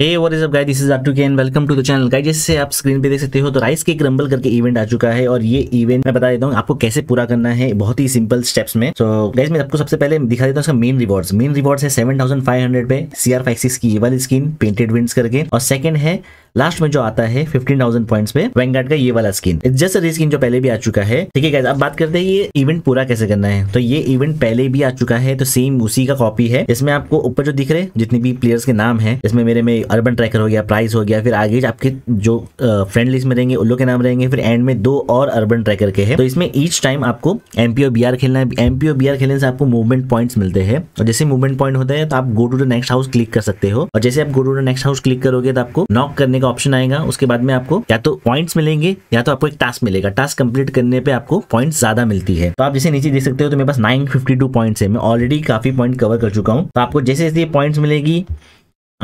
hey what is up this is अटू के welcome to the channel guys जैसे आप स्क्रीन पे देख सकते हो तो राइस केक रंबल करके इवेंट आ चुका है और ये इवेंट मैं बता देता हूँ आपको कैसे पूरा करना है बहुत ही सिंपल स्टेप्स में तो so, गाइज मैं आपको सबसे पहले दिखा देता हूँ इसका मेन रिवॉर्ड्स मेन रिवॉर्ड्स है सेवन थाउजेंड फाइव हंड्रेड पे सीआर फाइव सिक्स की ये वाली स्क्रीन पेंटेड विंस करके और सेकंड है लास्ट में जो आता है फिफ्टीन थाउजेंड पॉइंट पे वैंगार्ड का ये वाला स्किन जैसे जस्ट स्किन जो पहले भी आ चुका है ठीक है अब बात करते हैं ये इवेंट पूरा कैसे करना है तो ये इवेंट पहले भी आ चुका है तो सेम उसी का कॉपी है इसमें आपको ऊपर जो दिख रहे जितने भी प्लेयर्स के नाम है इसमें मेरे में अर्बन ट्रैकर हो गया प्राइस हो गया फिर आगे आपके जो फ्रेंड लिस्ट में रहेंगे उन के नाम रहेंगे फिर एंड में दो और अर्बन ट्रैकर के है तो इसमें ईच टाइम आपको एमपीओ बी खेलना है एमपीओ बी खेलने से आपको मूवमेंट पॉइंट मिलते हैं और जैसे मूवमेंट पॉइंट होता है तो आप go to the next house click कर सकते हो और जैसे आप go to the next house click करोगे तो आपको नॉक करने करने का ऑप्शन आएगा उसके बाद में आपको या तो पॉइंट्स मिलेंगे या तो आपको एक टास्क मिलेगा टास्क कंप्लीट करने पे आपको पॉइंट ज्यादा मिलती है तो आप जैसे नीचे देख सकते हो तो मेरे पास नाइन फिफ्टी टू पॉइंट्स है मैं ऑलरेडी काफी पॉइंट कवर कर चुका हूँ तो आपको जैसे जैसे पॉइंट्स मिलेगी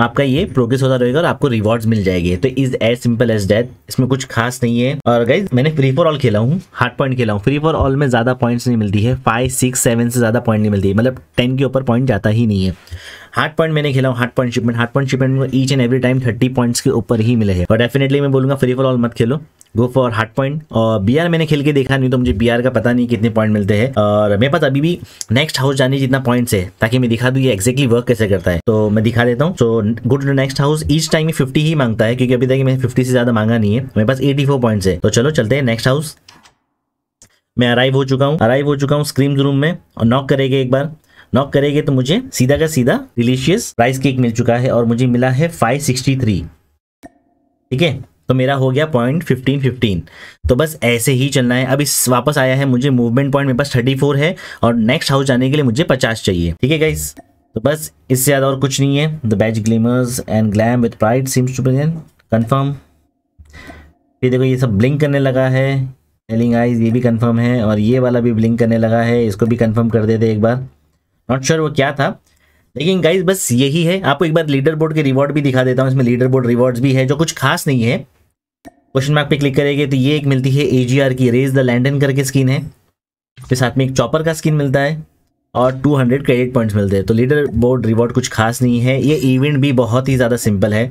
आपका ये प्रोग्रेस होता रहेगा और आपको रिवॉर्ड्स मिल जाएंगे तो is as simple as that इसमें कुछ खास नहीं है और गाइज मैंने फ्री फॉर ऑल खेला हूँ हार्ड पॉइंट खेला हूँ फ्री फॉर ऑल में ज़्यादा पॉइंट्स नहीं मिलती है फाइव सिक्स सेवन से ज़्यादा पॉइंट नहीं मिलती है मतलब टेन के ऊपर पॉइंट जाता ही नहीं है हार्ड पॉइंट मैंने खेला हूँ hard point shipment hard point shipment में each and every time thirty points के ऊपर ही मिले हैं और डेफिनेटली मैं बोलूँगा फ्री फॉर ऑल मत खेलो गो फॉर हार्ट पॉइंट और बी मैंने खेल के देखा नहीं तो मुझे बी का पता नहीं कितने पॉइंट मिलते हैं और uh, मेरे पास अभी भी नेक्स्ट हाउस जाने जितना पॉइंट है ताकि मैं दिखा दूँ ये एक्जैक्टली वर्क कैसे करता है तो मैं दिखा देता हूँ so go to next house each time fifty ही मांगता है क्योंकि अभी तक मैंने फिफ्टी से ज्यादा मांगा नहीं है मेरे पास एटी फोर पॉइंट्स है तो चलो चलते हैं नेक्स्ट हाउस मैं अराइव हो चुका हूँ अराइव हो चुका हूँ स्क्रीम रूम में और नॉक करेगा एक बार नॉक करेंगे तो मुझे सीधा का सीधा डिलीशियस राइस केक मिल चुका है और मुझे मिला है 563 ठीक है तो मेरा हो गया पॉइंट फिफ्टीन फिफ्टीन तो बस ऐसे ही चलना है अब इस वापस आया है मुझे मूवमेंट पॉइंट मेरे पास थर्टी फोर है और नेक्स्ट हाउस जाने के लिए मुझे पचास चाहिए ठीक है गाइस तो बस इससे ज़्यादा और कुछ नहीं है the batch glimmers and glam with pride seems to present confirm फिर देखो ये सब ब्लिंक करने लगा है टेलिंग आईज ये भी कन्फर्म है और ये वाला भी ब्लिंक करने लगा है इसको भी कन्फर्म कर देते एक बार नॉट श्योर sure वो क्या था लेकिन गाइज बस यही है आपको एक बार लीडर बोर्ड के रिवॉर्ड भी दिखा देता हूँ इसमें लीडर बोर्ड रिवॉर्ड्स भी है जो कुछ खास नहीं है क्वेश्चन मार्क पे क्लिक करेंगे तो ये एक मिलती है एजीआर की रेज द लैंडन करके स्किन है फिर साथ में एक चॉपर का स्किन मिलता है और 200 क्रेडिट पॉइंट्स मिलते हैं तो लीडर बोर्ड रिवॉर्ड कुछ खास नहीं है ये इवेंट भी बहुत ही ज़्यादा सिंपल है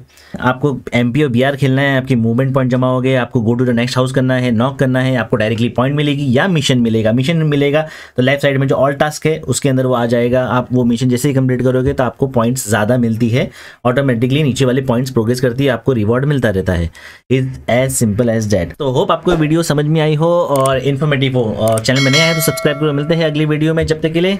आपको एम पी बी आर खेलना है आपकी मूवमेंट पॉइंट जमा हो गए आपको go to the next house करना है नॉक करना है आपको डायरेक्टली पॉइंट मिलेगी या मिशन मिलेगा मिशन मिलेगा तो लेफ्ट साइड में जो ऑल टास्क है उसके अंदर वो आ जाएगा आप वो मिशन जैसे ही कंप्लीट करोगे तो आपको पॉइंट्स ज़्यादा मिलती है ऑटोमेटिकली नीचे वाले पॉइंट्स प्रोग्रेस करती है आपको रिवॉर्ड मिलता रहता है is as simple as that तो होप आपको वीडियो समझ में आई हो और इन्फॉर्मेटिव हो और चैनल में नया है तो सब्सक्राइब करो मिलते हैं अगली वीडियो में जब तक के लिए